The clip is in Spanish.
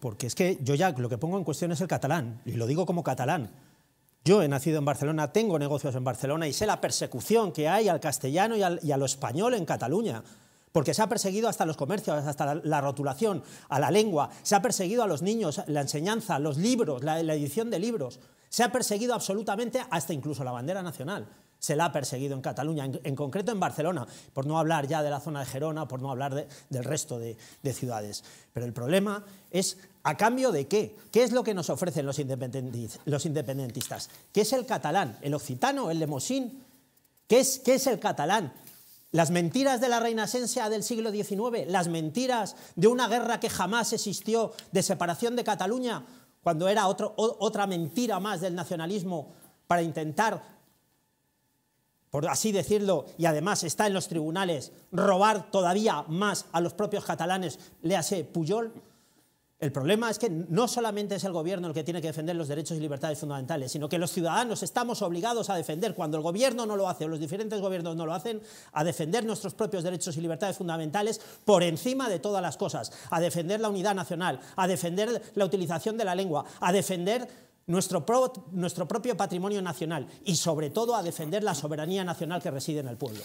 porque es que yo ya lo que pongo en cuestión es el catalán, y lo digo como catalán. Yo he nacido en Barcelona, tengo negocios en Barcelona y sé la persecución que hay al castellano y, al, español en Cataluña, porque se ha perseguido hasta los comercios, hasta la, rotulación, a la lengua, se ha perseguido a los niños, la enseñanza, los libros, la edición de libros, se ha perseguido absolutamente hasta incluso la bandera nacional se la ha perseguido en Cataluña, en, concreto en Barcelona, por no hablar ya de la zona de Gerona, por no hablar del resto de, ciudades. Pero el problema es ¿A cambio de qué? ¿Qué es lo que nos ofrecen los, independentistas? ¿Qué es el catalán? ¿El occitano? ¿El lemosín? ¿Qué es, ¿Qué es el catalán? Las mentiras de la reina del siglo XIX, las mentiras de una guerra que jamás existió, de separación de Cataluña, cuando era otra mentira más del nacionalismo para intentar por así decirlo, y además está en los tribunales, robar todavía más a los propios catalanes, le hace Puyol. El problema es que no solamente es el gobierno el que tiene que defender los derechos y libertades fundamentales, sino que los ciudadanos estamos obligados a defender, cuando el gobierno no lo hace o los diferentes gobiernos no lo hacen, a defender nuestros propios derechos y libertades fundamentales por encima de todas las cosas, a defender la unidad nacional, a defender la utilización de la lengua, a defender nuestro, pro, nuestro propio patrimonio nacional y sobre todo a defender la soberanía nacional que reside en el pueblo.